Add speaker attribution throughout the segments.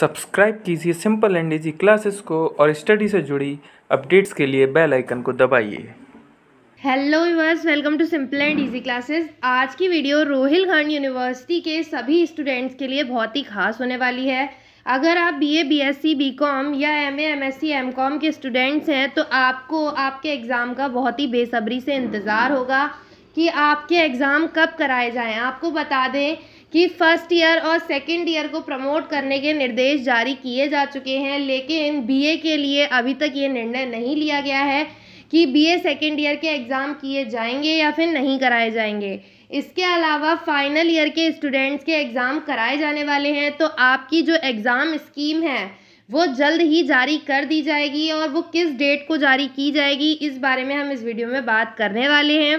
Speaker 1: subscribe कीजिए simple and easy classes को और स्टडी से जुड़ी अपडेट्स के लिए बेल आइकन को दबाइए hello yours welcome to simple and easy classes आज की वीडियो खान यूनिवर्सिटी के सभी स्टूडेंट्स के लिए बहुत ही खास होने वाली है अगर आप बीए बीएससी बीकॉम या एमए एमएससी एमकॉम के स्टूडेंट्स हैं तो आपको आपके एग्ज़ाम का बहुत ही बेसब्री से इंतज़ार होगा कि आपके एग्ज़ाम कब कराए जाएं आपको बता दें कि फर्स्ट ईयर और सेकंड ईयर को प्रमोट करने के निर्देश जारी किए जा चुके हैं लेकिन बीए के लिए अभी तक ये निर्णय नहीं लिया गया है कि बीए सेकंड ईयर के एग्ज़ाम किए जाएंगे या फिर नहीं कराए जाएंगे इसके अलावा फाइनल ईयर के स्टूडेंट्स के एग्ज़ाम कराए जाने वाले हैं तो आपकी जो एग्ज़ाम स्कीम है वो जल्द ही जारी कर दी जाएगी और वो किस डेट को जारी की जाएगी इस बारे में हम इस वीडियो में बात करने वाले हैं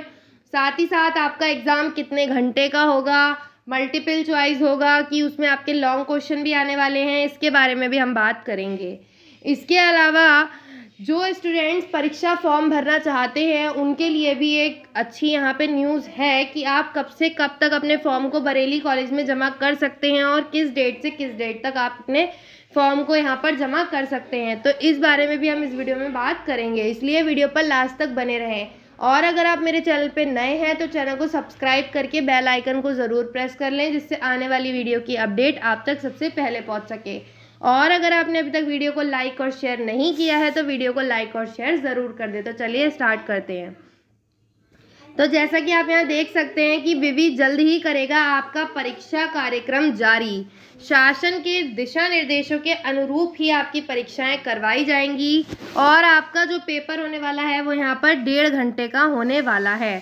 Speaker 1: साथ ही साथ आपका एग्ज़ाम कितने घंटे का होगा मल्टीपल चॉइस होगा कि उसमें आपके लॉन्ग क्वेश्चन भी आने वाले हैं इसके बारे में भी हम बात करेंगे इसके अलावा जो स्टूडेंट्स परीक्षा फॉर्म भरना चाहते हैं उनके लिए भी एक अच्छी यहाँ पे न्यूज़ है कि आप कब से कब तक अपने फॉर्म को बरेली कॉलेज में जमा कर सकते हैं और किस डेट से किस डेट तक आप अपने फॉर्म को यहाँ पर जमा कर सकते हैं तो इस बारे में भी हम इस वीडियो में बात करेंगे इसलिए वीडियो पर लास्ट तक बने रहें और अगर आप मेरे चैनल पे नए हैं तो चैनल को सब्सक्राइब करके बेल आइकन को ज़रूर प्रेस कर लें जिससे आने वाली वीडियो की अपडेट आप तक सबसे पहले पहुंच सके और अगर आपने अभी तक वीडियो को लाइक और शेयर नहीं किया है तो वीडियो को लाइक और शेयर ज़रूर कर दें तो चलिए स्टार्ट करते हैं तो जैसा कि आप यहाँ देख सकते हैं कि विवि जल्द ही करेगा आपका परीक्षा कार्यक्रम जारी शासन के दिशा निर्देशों के अनुरूप ही आपकी परीक्षाएं करवाई जाएंगी और आपका जो पेपर होने वाला है वो यहाँ पर डेढ़ घंटे का होने वाला है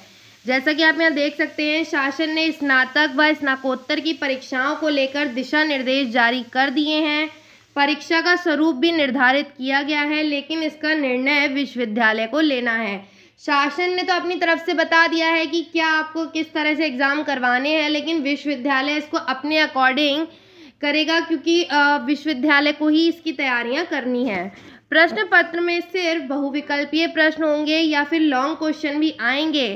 Speaker 1: जैसा कि आप यहाँ देख सकते हैं शासन ने स्नातक व स्नाकोत्तर की परीक्षाओं को लेकर दिशा निर्देश जारी कर दिए हैं परीक्षा का स्वरूप भी निर्धारित किया गया है लेकिन इसका निर्णय विश्वविद्यालय को लेना है शासन ने तो अपनी तरफ से बता दिया है कि क्या आपको किस तरह से एग्ज़ाम करवाने हैं लेकिन विश्वविद्यालय इसको अपने अकॉर्डिंग करेगा क्योंकि विश्वविद्यालय को ही इसकी तैयारियां करनी है प्रश्न पत्र में सिर्फ बहुविकल्पीय प्रश्न होंगे या फिर लॉन्ग क्वेश्चन भी आएंगे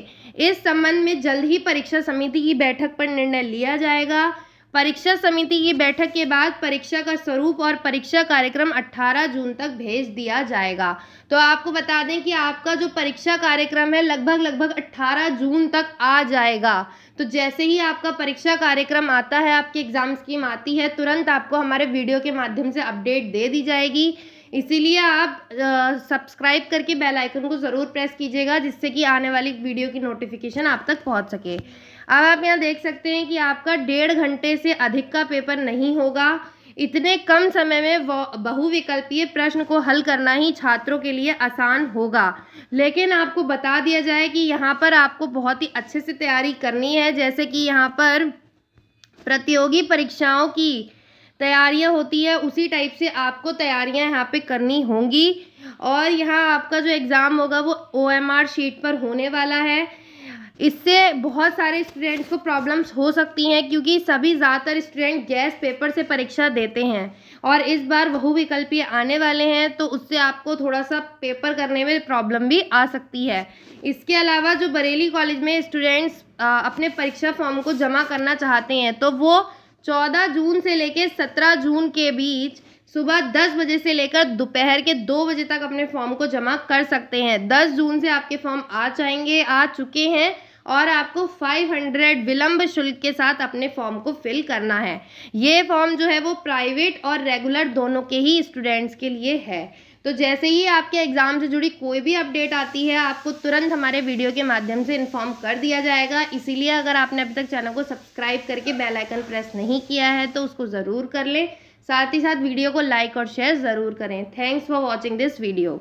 Speaker 1: इस संबंध में जल्द ही परीक्षा समिति की बैठक पर निर्णय लिया जाएगा परीक्षा समिति की बैठक के बाद परीक्षा का स्वरूप और परीक्षा कार्यक्रम 18 जून तक भेज दिया जाएगा तो आपको बता दें कि आपका जो परीक्षा कार्यक्रम है लगभग लगभग 18 जून तक आ जाएगा तो जैसे ही आपका परीक्षा कार्यक्रम आता है आपकी एग्ज़ाम स्कीम आती है तुरंत आपको हमारे वीडियो के माध्यम से अपडेट दे दी जाएगी इसीलिए आप सब्सक्राइब करके बेल आइकन को ज़रूर प्रेस कीजिएगा जिससे कि आने वाली वीडियो की नोटिफिकेशन आप तक पहुंच सके अब आप यहाँ देख सकते हैं कि आपका डेढ़ घंटे से अधिक का पेपर नहीं होगा इतने कम समय में बहुविकल्पीय प्रश्न को हल करना ही छात्रों के लिए आसान होगा लेकिन आपको बता दिया जाए कि यहाँ पर आपको बहुत ही अच्छे से तैयारी करनी है जैसे कि यहाँ पर प्रतियोगी परीक्षाओं की तैयारियाँ होती है उसी टाइप से आपको तैयारियाँ यहाँ पे करनी होंगी और यहाँ आपका जो एग्ज़ाम होगा वो ओ शीट पर होने वाला है इससे बहुत सारे स्टूडेंट्स को प्रॉब्लम्स हो सकती हैं क्योंकि सभी ज़्यादातर स्टूडेंट गैस पेपर से परीक्षा देते हैं और इस बार बहुविकल्पीय आने वाले हैं तो उससे आपको थोड़ा सा पेपर करने में प्रॉब्लम भी आ सकती है इसके अलावा जो बरेली कॉलेज में स्टूडेंट्स अपने परीक्षा फॉर्म को जमा करना चाहते हैं तो वो चौदह जून से लेकर सत्रह जून के बीच सुबह दस बजे से लेकर दोपहर के दो बजे तक अपने फॉर्म को जमा कर सकते हैं दस जून से आपके फॉर्म आ जाएंगे आ चुके हैं और आपको 500 विलंब शुल्क के साथ अपने फॉर्म को फिल करना है ये फॉर्म जो है वो प्राइवेट और रेगुलर दोनों के ही स्टूडेंट्स के लिए है तो जैसे ही आपके एग्ज़ाम से जुड़ी कोई भी अपडेट आती है आपको तुरंत हमारे वीडियो के माध्यम से इन्फॉर्म कर दिया जाएगा इसीलिए अगर आपने अभी तक चैनल को सब्सक्राइब करके बेल आइकन प्रेस नहीं किया है तो उसको ज़रूर कर लें साथ ही साथ वीडियो को लाइक और शेयर ज़रूर करें thanks for watching this video